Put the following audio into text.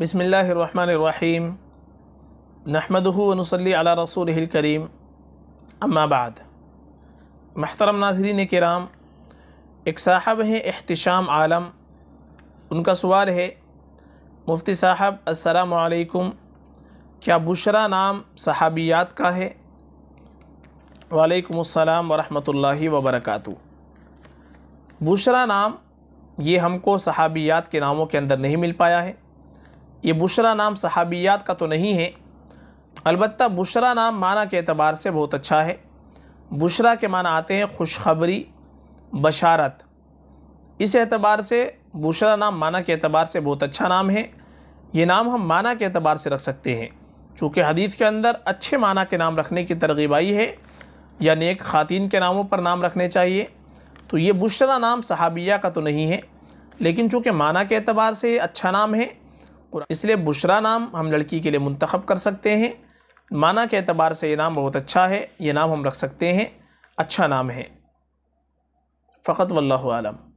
बसमीम नहमदनसली अला रसूल करीम अम्माबाद महतरम नाजरीन कराम एक साहब हैं अहतशाम आलम उनका सवाल है मुफ्ती साहब असलकुम क्या बुशरा नाम सहाबियात का है वालेकुम वरहमतुल्लाहि वबरकातु बुशरा नाम ये हमको सहाबियात के नामों के अंदर नहीं मिल पाया है ये बुशरा नाम सहाबियात का तो नहीं है अलबत् बुशरा नाम माना के अतबार से बहुत अच्छा है बुशरा के माना आते हैं खुशखबरी बशारत इस एतबार से बुशरा नाम माना के अतबार से बहुत अच्छा नाम है ये नाम हम माना के अतबार से रख सकते हैं चूँकि हदीस के अंदर अच्छे माना के नाम रखने की तरगीब आई है या नेक ख़ातिन के नामों पर नाम रखने चाहिए तो ये बुशरा नाम सहाबिया का तो नहीं है लेकिन चूँकि माना के अतबार से अच्छा नाम है इसलिए बुशरा नाम हम लड़की के लिए मंतखब कर सकते हैं माना के अतबार से ये नाम बहुत अच्छा है ये नाम हम रख सकते हैं अच्छा नाम है फ़कत वल्लम